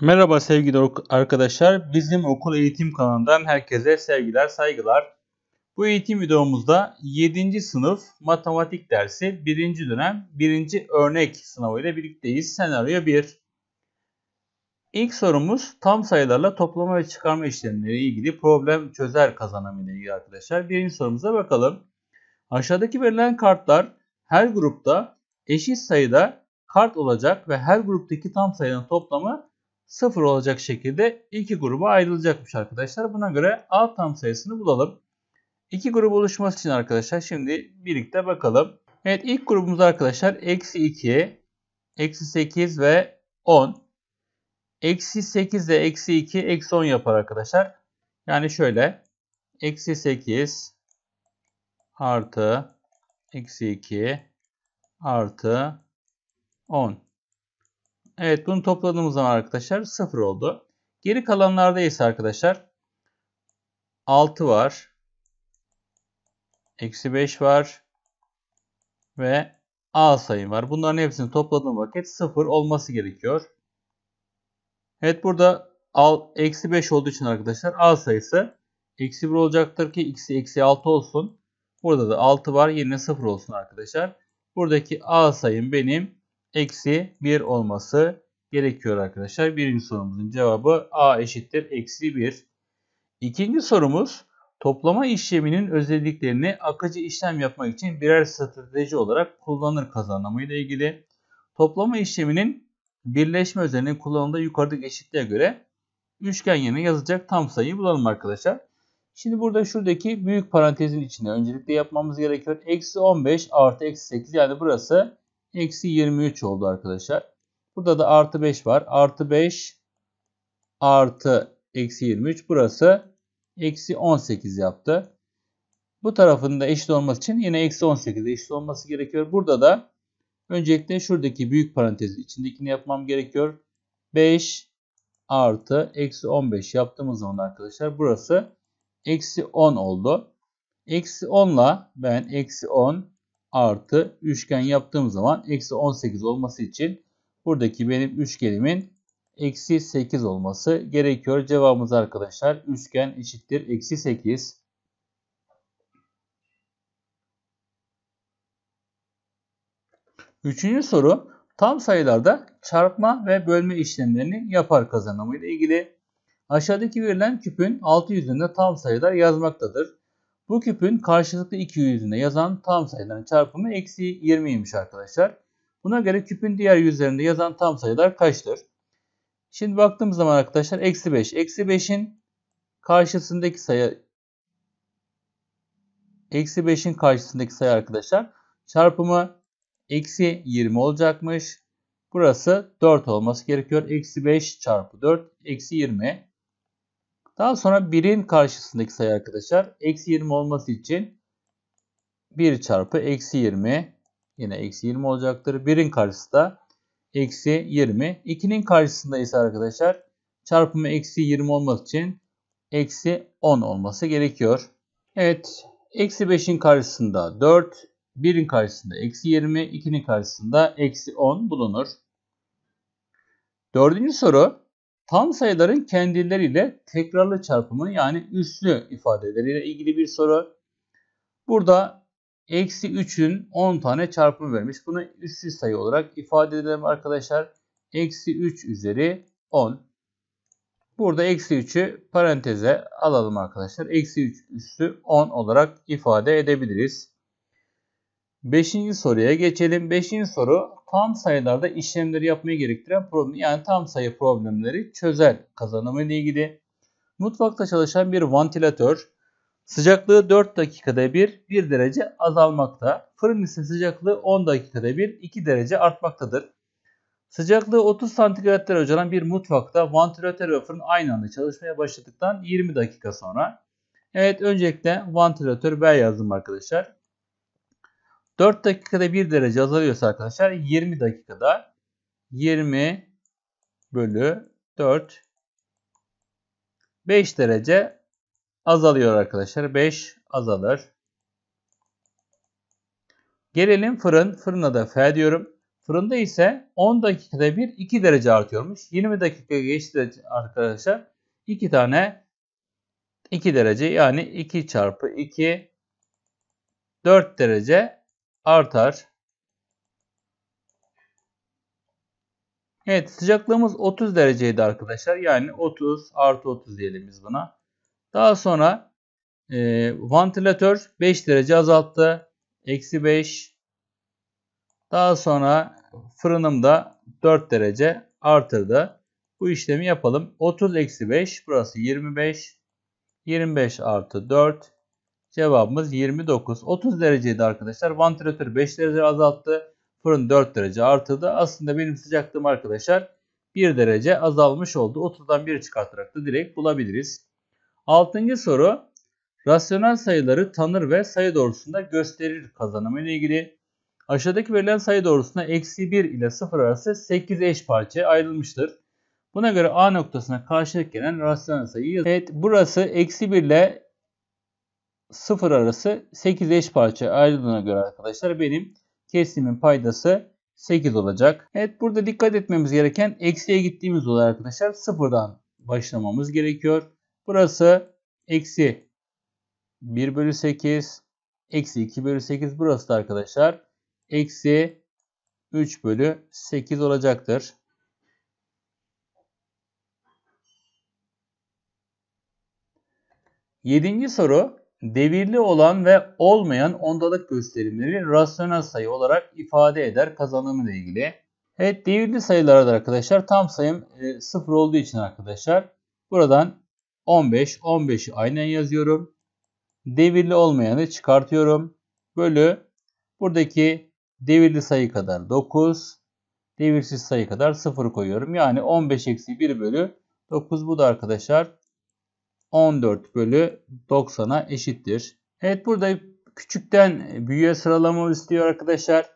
Merhaba sevgili arkadaşlar. Bizim okul eğitim kanalından herkese sevgiler, saygılar. Bu eğitim videomuzda 7. sınıf matematik dersi 1. dönem 1. örnek sınavı ile birlikteyiz. Senaryo 1. İlk sorumuz tam sayılarla toplama ve çıkarma işlemleri ilgili problem çözer kazanımı ile ilgili arkadaşlar. Birinci sorumuza bakalım. Aşağıdaki verilen kartlar her grupta eşit sayıda kart olacak ve her gruptaki tam sayının toplamı 0 olacak şekilde iki gruba ayrılacakmış arkadaşlar. Buna göre alt tam sayısını bulalım. İki grup oluşması için arkadaşlar şimdi birlikte bakalım. Evet ilk grubumuz arkadaşlar eksi 2, eksi 8 ve 10. Eksi 8 ile eksi 2 eksi 10 yapar arkadaşlar. Yani şöyle eksi 8 artı eksi 2 artı 10. Evet bunu topladığımız zaman arkadaşlar 0 oldu. Geri kalanlarda ise arkadaşlar 6 var. Eksi 5 var. Ve A sayım var. Bunların hepsini topladığım vakit 0 olması gerekiyor. Evet burada eksi 5 olduğu için arkadaşlar A sayısı eksi 1 olacaktır ki x'i eksi 6 olsun. Burada da 6 var yerine 0 olsun arkadaşlar. Buradaki A sayım benim eksi 1 olması gerekiyor arkadaşlar. Birinci sorumuzun cevabı A eşittir eksi 1. İkinci sorumuz toplama işleminin özelliklerini akıcı işlem yapmak için birer strateji olarak kullanır kazanımıyla ilgili. Toplama işleminin birleşme özelliğinin kullanıldığı yukarıdaki eşitliğe göre üçgen yerine yazacak tam sayıyı bulalım arkadaşlar. Şimdi burada şuradaki büyük parantezin içinde öncelikle yapmamız gerekiyor. Eksi 15 artı eksi 8 yani burası Eksi 23 oldu arkadaşlar. Burada da artı 5 var. Artı 5 artı eksi 23. Burası eksi 18 yaptı. Bu tarafın da eşit olması için yine eksi 18 eşit olması gerekiyor. Burada da öncelikle şuradaki büyük parantezin içindekini yapmam gerekiyor. 5 artı eksi 15 yaptığımız zaman arkadaşlar burası eksi 10 oldu. Eksi 10 ile ben eksi 10 artı üçgen yaptığım zaman eksi 18 olması için buradaki benim üçgenimin eksi 8 olması gerekiyor. Cevabımız arkadaşlar üçgen eşittir eksi 8. Üçüncü soru tam sayılarda çarpma ve bölme işlemlerini yapar kazanımı ilgili. Aşağıdaki verilen küpün yüzünde tam sayılar yazmaktadır. Bu küpün karşılıklı iki yüzünde yazan tam sayıların çarpımı eksi 20 20'ymiş arkadaşlar. Buna göre küpün diğer yüzlerinde yazan tam sayılar kaçtır? Şimdi baktığımız zaman arkadaşlar eksi 5. Eksi 5'in karşısındaki sayı eksi 5'in karşısındaki sayı arkadaşlar çarpımı eksi 20 olacakmış. Burası 4 olması gerekiyor. Eksi 5 çarpı 4 eksi 20. Daha sonra 1'in karşısındaki sayı arkadaşlar eksi 20 olması için 1 çarpı eksi 20 yine eksi 20 olacaktır. 1'in karşısı da eksi 20. 2'nin karşısında ise arkadaşlar çarpımı eksi 20 olması için eksi 10 olması gerekiyor. Evet eksi 5'in karşısında 4, 1'in karşısında eksi 20, 2'nin karşısında eksi 10 bulunur. Dördüncü soru Tam sayıların kendileriyle tekrarlı çarpımı yani üslü ifadeleriyle ilgili bir soru. Burada eksi 3'ün 10 tane çarpımı vermiş. Bunu üslü sayı olarak ifade edelim arkadaşlar. Eksi 3 üzeri 10. Burada eksi 3'ü paranteze alalım arkadaşlar. Eksi 3 üstü 10 olarak ifade edebiliriz. Beşinci soruya geçelim. Beşinci soru tam sayılarda işlemleri yapmaya gerektiren problem. Yani tam sayı problemleri çözer kazanımı ile ilgili. Mutfakta çalışan bir vantilatör sıcaklığı 4 dakikada bir 1 derece azalmakta. Fırın ise sıcaklığı 10 dakikada bir 2 derece artmaktadır. Sıcaklığı 30 santigrat derece olan bir mutfakta vantilatör ve fırın aynı anda çalışmaya başladıktan 20 dakika sonra. Evet öncelikle vantilatör B yazdım arkadaşlar. 4 dakikada 1 derece azalıyorsa arkadaşlar 20 dakikada 20 bölü 4 5 derece azalıyor arkadaşlar. 5 azalır. Gelelim fırın. Fırına da F diyorum. Fırında ise 10 dakikada bir 2 derece artıyormuş. 20 dakika geçti arkadaşlar. 2 tane 2 derece yani 2 çarpı 2 4 derece artar. Evet sıcaklığımız 30 dereceydi arkadaşlar. Yani 30 artı 30 diyelim biz buna. Daha sonra e, vantilatör 5 derece azalttı. Eksi 5. Daha sonra fırınım da 4 derece artırdı. Bu işlemi yapalım. 30 eksi 5 burası 25. 25 artı 4 Cevabımız 29. 30 dereceydi arkadaşlar. Vantilatör 5 derece azalttı. Fırın 4 derece artırdı. Aslında benim sıcaklığım arkadaşlar 1 derece azalmış oldu. 30'dan 1 çıkartarak da direkt bulabiliriz. 6. soru rasyonel sayıları tanır ve sayı doğrusunda gösterir kazanımı ile ilgili. Aşağıdaki verilen sayı doğrusunda eksi 1 ile 0 arası 8 eş parçaya ayrılmıştır. Buna göre A noktasına karşılık gelen rasyonel sayı Evet burası eksi 1 ile 0 arası 8 eş parça ayrıldığına göre arkadaşlar benim kesimin paydası 8 olacak. Evet burada dikkat etmemiz gereken eksiye gittiğimiz olay arkadaşlar sıfırdan başlamamız gerekiyor. Burası eksi 1 bölü 8 eksi 2 bölü 8 burası da arkadaşlar eksi 3 bölü 8 olacaktır. Yedinci soru devirli olan ve olmayan ondalık gösterimleri rasyonel sayı olarak ifade eder kazanımı ile ilgili. Evet devirli sayılarda arkadaşlar tam sayım 0 e, olduğu için arkadaşlar buradan 15, 15'i aynen yazıyorum. Devirli olmayanı çıkartıyorum. Bölü buradaki devirli sayı kadar 9, devirsiz sayı kadar 0 koyuyorum. Yani 15 eksi 1 bölü 9 bu da arkadaşlar 14 bölü 90'a eşittir. Evet burada küçükten büyüğe sıralama istiyor arkadaşlar.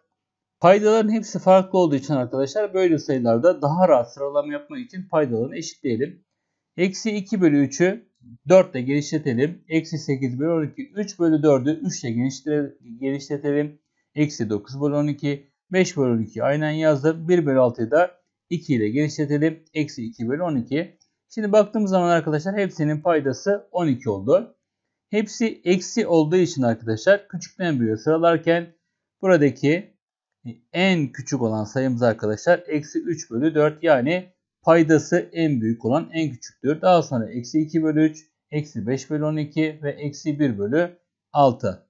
Paydaların hepsi farklı olduğu için arkadaşlar böyle sayılarda daha rahat sıralama yapmak için paydalarını eşitleyelim. Eksi 2 bölü 3'ü 4 ile genişletelim. Eksi 8 bölü 12 3 bölü 4'ü 3 ile genişletelim. Eksi 9 bölü 12 5 bölü 12 aynen yazdım. 1 bölü 6'yı da 2 ile genişletelim. Eksi 2 bölü 12. Şimdi baktığımız zaman arkadaşlar hepsinin paydası 12 oldu. Hepsi eksi olduğu için arkadaşlar küçükten büyüğe sıralarken buradaki en küçük olan sayımız arkadaşlar eksi 3 bölü 4 yani paydası en büyük olan en küçüktür. Daha sonra eksi 2 bölü 3, eksi 5 bölü 12 ve eksi 1 bölü 6.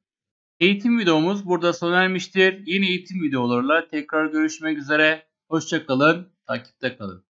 Eğitim videomuz burada sona ermiştir. Yeni eğitim videolarla tekrar görüşmek üzere. Hoşçakalın, takipte kalın.